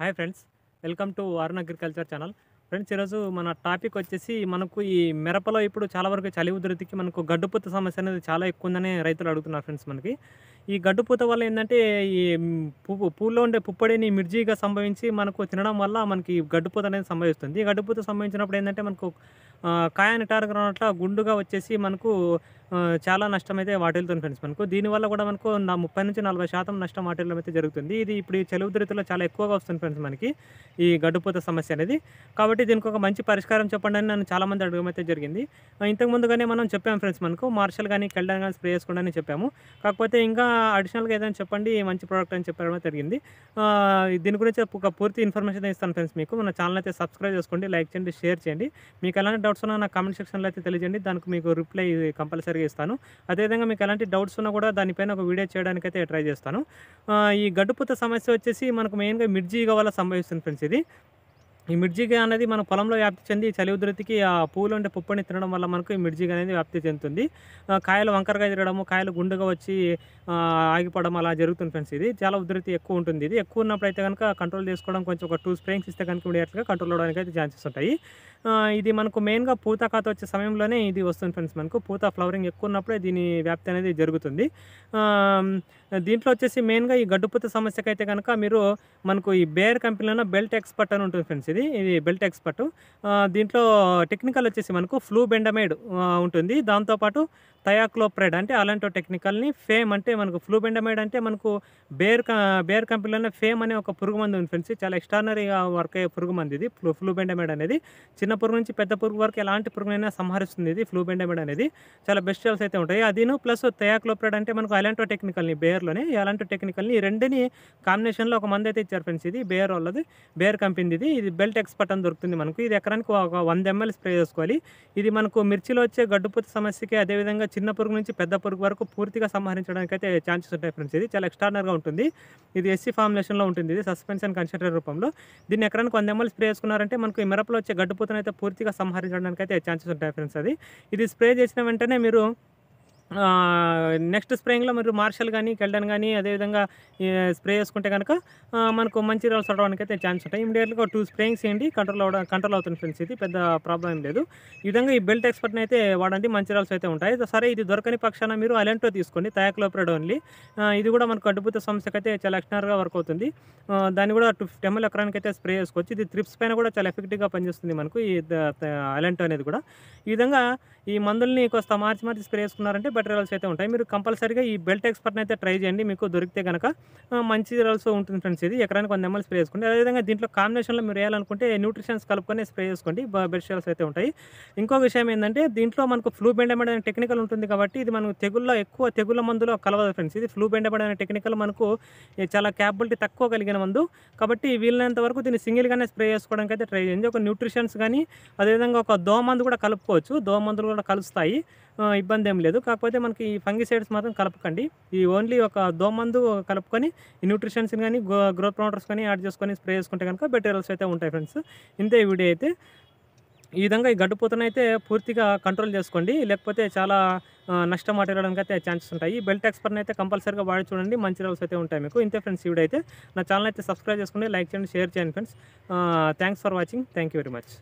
hi friends welcome to వారన్ agriculture channel friends ఈరోజు మన టాపిక్ వచ్చేసి మనకు ఈ మిరపలో ఇప్పుడు చాలా వరకు చలి ఉధృతికి మనకు గడ్డుపుత్త సమస్య అనేది చాలా ఎక్కువ ఉందని రైతులు అడుగుతున్నారు ఫ్రెండ్స్ మనకి ఈ గడ్డుపూత వల్ల ఏంటంటే ఈ పువ్వు పూల్లో ఉండే పుప్పడిని మిర్జీగా సంభవించి మనకు తినడం వల్ల మనకి గడ్డుపూత అనేది సంభవిస్తుంది ఈ గడ్డుపూత సంభవించినప్పుడు ఏంటంటే మనకు కాయని టార్గ్రట్ల గుండుగా వచ్చేసి మనకు చాలా నష్టం అయితే వాటిల్తో ఫ్రెండ్స్ మనకు దీనివల్ల కూడా మనకు నా ముప్పై నుంచి నలభై శాతం నష్టం వాటిల్లో అయితే జరుగుతుంది ఇది ఇప్పుడు ఈ చెలువుదురితలో చాలా ఎక్కువగా వస్తుంది ఫ్రెండ్స్ మనకి ఈ గడ్డుపూత సమస్య అనేది కాబట్టి దీనికి ఒక మంచి పరిష్కారం చెప్పండి అని నన్ను చాలామంది అడగడం అయితే జరిగింది ఇంతకు ముందుగానే మనం చెప్పాము ఫ్రెండ్స్ మనకు మార్షల్ కానీ కెల్డన్ కానీ స్ప్రే చేసుకోండి అని చెప్పాము కాకపోతే ఇంకా అడిషనల్గా ఏదైనా చెప్పండి మంచి ప్రోడక్ట్ అని చెప్పడమే జరిగింది దీని గురించి ఒక పూర్తి ఇన్ఫర్మేషన్ ఇస్తాను ఫ్రెండ్స్ మీకు మన ఛానల్ అయితే సబ్స్క్రైబ్ చేసుకోండి లైక్ చేయండి షేర్ చేయండి మీకు ఎలాంటి డౌట్స్ ఉన్నా నా కామెంట్ సెక్షన్లో అయితే తెలియజేయండి దానికి మీకు రిప్లై కంపల్సరీగా ఇస్తాను అదేవిధంగా మీకు ఎలాంటి డౌట్స్ ఉన్నా కూడా దానిపైన ఒక వీడియో చేయడానికైతే ట్రై చేస్తాను ఈ గడ్డుపుత సమస్య వచ్చేసి మనకు మెయిన్గా మిర్జీగా వల్ల సంభవిస్తుంది ఫ్రెండ్స్ ఇది ఈ మిర్జిగా అనేది మన పొలంలో వ్యాప్తి చెంది చలి ఉధృతికి ఆ పూలు ఉండే పుప్పని తినడం వల్ల మనకు ఈ మిర్జిగా అనేది వ్యాప్తి చెందుతుంది కాయలు వంకరగా తిరగడము కాయలు గుండుగా వచ్చి ఆగిపోవడం అలా జరుగుతుంది ఫ్రెండ్స్ ఇది చాలా ఉధృతి ఎక్కువ ఉంటుంది ఇది ఎక్కువ ఉన్నప్పుడు అయితే కనుక కంట్రోల్ చేసుకోవడం కొంచెం ఒక టూ స్ప్రేయింగ్స్ ఇస్తే కనుక ఇమీడియట్గా కంట్రోల్ అవడానికి అయితే ఛాన్సెస్ ఉంటాయి ఇది మనకు మెయిన్గా పూత కాత వచ్చే సమయంలోనే ఇది వస్తుంది ఫ్రెండ్స్ మనకు పూత ఫ్లవరింగ్ ఎక్కువ ఉన్నప్పుడే దీని వ్యాప్తి అనేది జరుగుతుంది దీంట్లో వచ్చేసి మెయిన్గా ఈ గడ్డుపూత సమస్యకి అయితే కనుక మీరు మనకు ఈ బేర్ కంపెనీలో బెల్ట్ ఎక్స్పర్ట్ అని ఉంటుంది ఫ్రెండ్స్ ఇది ఇది బెల్ట్ ఎక్స్పర్ట్ దీంట్లో టెక్నికల్ వచ్చేసి మనకు ఫ్లూ బెండమైడ్ ఉంటుంది దాంతోపాటు థయాక్లోప్రైడ్ అంటే అలాంటి టెక్నికల్ని ఫేమ్ అంటే మనకు ఫ్లూ బెండమైడ్ అంటే మనకు బేర్ బేర్ కంపెనీలోనే ఫేమ్ అనే ఒక పురుగు మంది ఉంది ఫ్రెండ్స్ చాలా ఎక్స్ట్రానరీగా వర్క్ అయ్యే పురుగు మంది ఇది ఫ్లూ ఫ్లూ బెండమైడ్ అనేది చిన్న పురుగు నుంచి పెద్ద పురుగు వరకు ఎలాంటి పురుగునైనా సంహరిస్తుంది ఇది ఫ్లూ బెండమిడ్ అనేది చాలా బెస్ట్ సెల్స్ అయితే ఉంటాయి అదిను ప్లస్ థయాక్లోప్రైడ్ అంటే మనకు అలాంటో టెక్నికల్ని బేర్లోని ఎలాంటో టెక్నికల్ని ఈ రెండుని కాంబినేషన్లో ఒక మంది అయితే ఇచ్చారు ఫ్రెండ్స్ ఇది బేర్ వాళ్ళది బేర్ కంపెనీ ఇది ఇది బెల్ట్ ఎక్స్పర్ట్ అని దొరుకుతుంది మనకు ఇది ఎకరానికి ఒక వంద ఎంఎల్ స్ప్రే చేసుకోవాలి ఇది మనకు మిర్చిలో వచ్చే గడ్డుపూత సమస్యకి అదేవిధంగా చిన్న పురుగు నుంచి పెద్ద పురుగు వరకు పూర్తిగా సంహరించడానికి అయితే ఛాన్సెస్ ఉంటాయి ఫ్రెండ్స్ ఇది చాలా ఎక్స్ట్రానర్గా ఉంటుంది ఇది ఎస్సీ ఫార్ములేషన్లో ఉంటుంది ఇది సస్పెన్షన్ కన్సిడర్ రూపంలో దీన్ని ఎకరానికి వంద ఎంఎల్ స్ప్రే చేసుకున్నారంటే మనకు మిరపలో వచ్చే గడ్డుపూత అయితే పూర్తిగా సంహరించడానికి అయితే ఛాన్సెస్ ఉంటాయి ఫ్రెండ్స్ అది ఇది స్ప్రే చేసిన వెంటనే మీరు నెక్స్ట్ స్ప్రేయింగ్లో మీరు మార్షల్ కానీ కెల్డన్ కానీ అదేవిధంగా స్ప్రే చేసుకుంటే కనుక మనకు మంచి రిజల్ట్స్ రావడానికి అయితే ఛాన్స్ ఉంటాయి ఇమీడియట్గా టూ స్ప్రేయింగ్స్ చేయండి కంట్రోల్ అవడం కంట్రోల్ అవుతుంది ఫ్రెండ్స్ ఇది పెద్ద ప్రాబ్లం ఏం లేదు ఈ విధంగా ఈ బెల్ట్ ఎక్స్పర్ట్ని అయితే వాడండి మంచి రిజల్ట్స్ అయితే ఉంటాయి సరే ఇది దొరకని పక్షాన మీరు అలెంటో తీసుకోండి తయాక్లోప్రెడ్ ఓన్లీ ఇది కూడా మనకు అడ్డుపూత సమస్యకు అయితే చాలా ఎక్స్టర్గా వర్క్ అవుతుంది దాన్ని కూడా టూ ఫిఫ్టీ ఎంఎల్ ఎకరానికి అయితే స్ప్రే చేసుకోవచ్చు ఇది త్రిప్స్ పైన కూడా చాలా ఎఫెక్టివ్గా పనిచేస్తుంది మనకు ఈ అలెంటో అనేది కూడా ఈ విధంగా ఈ మందుల్ని కొంత మార్చి మార్చి స్ప్రే చేసుకున్నారంటే రోల్స్ అయితే ఉంటాయి మీరు కంపల్సరీగా ఈ బెల్ట్ ఎక్స్పర్ట్ని అయితే ట్రై చేయండి మీకు దొరికితే కనుక మంచి రోల్స్ ఉంటుంది ఫ్రెండ్స్ ఇది ఎకరానికి వంద ఎంఎల్ స్ప్రే చేసుకోండి అదేవిధంగా దీంట్లో కాంబినేషన్లో మీరు వేయాలనుకుంటే న్యూట్రిషన్స్ కలుపుకొని స్ప్రే చేసుకోండి బెల్ట్ షెల్స్ అయితే ఉంటాయి ఇంకో విషయం ఏంటంటే దీంట్లో మనకు ఫ్లూ బెండమెంట్ అనే టెక్నికల్ ఉంటుంది కాబట్టి ఇది మనకు తెగుల్లో ఎక్కువ తెగుల మందులో కలవదు ఫ్రెండ్స్ ఇది ఫ్లూ బెండమెంట్ అనే టెక్నికల్ మనకు చాలా క్యాపబిలిటీ తక్కువ కలిగిన మందు కాబట్టి వీలైనంత వరకు దీన్ని సింగిల్గానే స్ప్రే చేసుకోవడానికి అయితే ట్రై చేయండి ఒక న్యూట్రిషన్స్ కానీ అదేవిధంగా ఒక దోమందు కూడా కలుపుకోవచ్చు దోమందులు కూడా కలుస్తాయి ఇబ్బంది ఏం లేదు కాకపోతే మనకి ఈ ఫంగిసైడ్స్ మాత్రం కలపకండి ఈ ఓన్లీ ఒక దోమందు కలుపుకొని ఈ న్యూట్రిషన్స్ కానీ గ్రోత్ ప్రమోటర్స్ కానీ యాడ్ చేసుకొని స్ప్రే చేసుకుంటే కనుక బెటరియల్స్ అయితే ఉంటాయి ఫ్రెండ్స్ ఇంతే ఈ వీడియో అయితే ఈ విధంగా ఈ అయితే పూర్తిగా కంట్రోల్ చేసుకోండి లేకపోతే చాలా నష్టం మాట్లాడడానికి అయితే ఛాన్సెస్ ఉంటాయి బెల్ట్ ఎక్స్పర్ని అయితే కంపల్సరీగా వాడి చూడండి మంచి రిజల్ట్స్ అయితే ఉంటాయి మీకు ఇంతే ఫ్రెండ్స్ వీడైతే నా ఛానల్ అయితే సబ్స్క్రైబ్ చేసుకోండి లైక్ చేయండి షేర్ చేయండి friends thanks for watching thank very much